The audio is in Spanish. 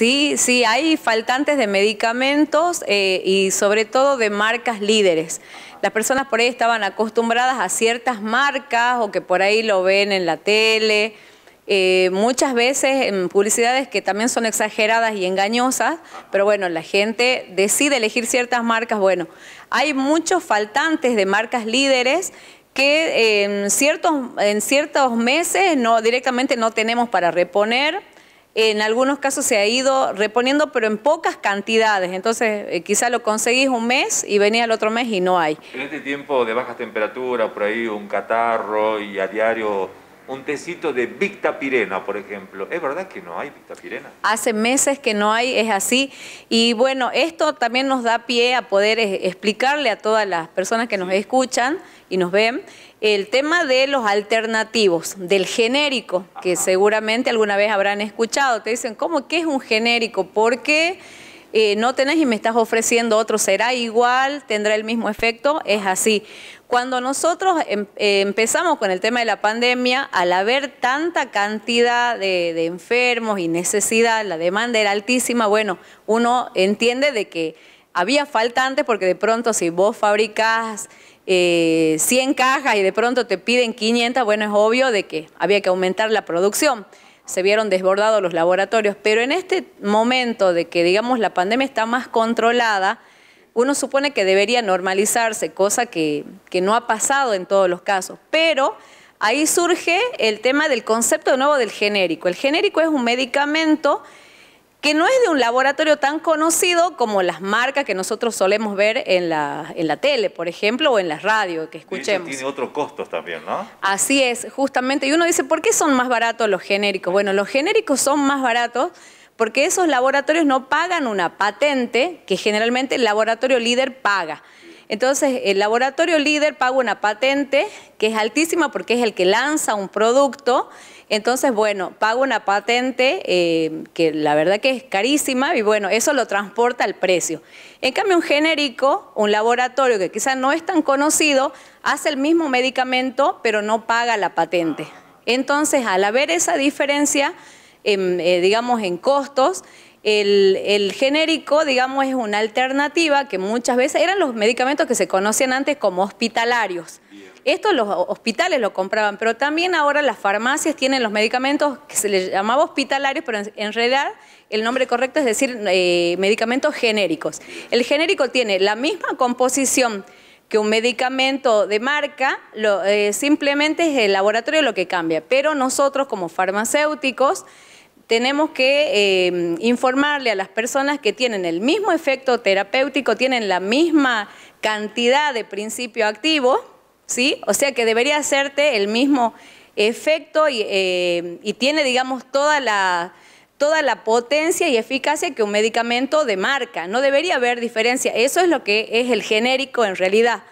Sí, sí, hay faltantes de medicamentos eh, y sobre todo de marcas líderes. Las personas por ahí estaban acostumbradas a ciertas marcas o que por ahí lo ven en la tele, eh, muchas veces en publicidades que también son exageradas y engañosas, pero bueno, la gente decide elegir ciertas marcas. Bueno, hay muchos faltantes de marcas líderes que eh, en, ciertos, en ciertos meses no, directamente no tenemos para reponer en algunos casos se ha ido reponiendo, pero en pocas cantidades. Entonces, eh, quizá lo conseguís un mes y venía el otro mes y no hay. En este tiempo de bajas temperaturas, por ahí un catarro y a diario un tecito de Pirena, por ejemplo. ¿Es verdad que no hay Pirena. Hace meses que no hay, es así. Y bueno, esto también nos da pie a poder explicarle a todas las personas que nos escuchan y nos ven el tema de los alternativos, del genérico, que seguramente alguna vez habrán escuchado. Te dicen, ¿cómo que es un genérico? ¿Por Porque... Eh, no tenés y me estás ofreciendo otro, será igual, tendrá el mismo efecto, es así. Cuando nosotros em, eh, empezamos con el tema de la pandemia, al haber tanta cantidad de, enfermos y necesidad, la demanda era altísima, bueno, uno entiende de que había faltantes porque de pronto si vos fabricás 100 eh, cajas y de pronto te piden 500, bueno, es obvio de que había que aumentar la producción se vieron desbordados los laboratorios, pero en este momento de que, digamos, la pandemia está más controlada, uno supone que debería normalizarse, cosa que, que no ha pasado en todos los casos. Pero ahí surge el tema del concepto nuevo del genérico. El genérico es un medicamento que no es de un laboratorio tan conocido como las marcas que nosotros solemos ver en la, en la tele, por ejemplo, o en la radio que escuchemos. Y tiene otros costos también, ¿no? Así es, justamente. Y uno dice, ¿por qué son más baratos los genéricos? Bueno, los genéricos son más baratos porque esos laboratorios no pagan una patente que generalmente el laboratorio líder paga. Entonces, el laboratorio líder paga una patente que es altísima porque es el que lanza un producto. Entonces, bueno, paga una patente eh, que la verdad que es carísima y bueno, eso lo transporta al precio. En cambio, un genérico, un laboratorio que quizás no es tan conocido, hace el mismo medicamento pero no paga la patente. Entonces, al haber esa diferencia, eh, digamos, en costos, el, genérico, digamos, es una alternativa que muchas veces eran los medicamentos que se conocían antes como hospitalarios. Estos los hospitales lo compraban, pero también ahora las farmacias tienen los medicamentos que se les llamaba hospitalarios, pero en, realidad el nombre correcto es decir eh, medicamentos genéricos. El genérico tiene la misma composición que un medicamento de marca, lo, eh, simplemente es el laboratorio lo que cambia, pero nosotros como farmacéuticos tenemos que eh, informarle a las personas que tienen el mismo efecto terapéutico, tienen la misma cantidad de principio activo, ¿sí? O sea que debería hacerte el mismo efecto y, eh, y tiene, digamos, toda la, toda la potencia y eficacia que un medicamento de marca. No debería haber diferencia. Eso es lo que es el genérico en realidad.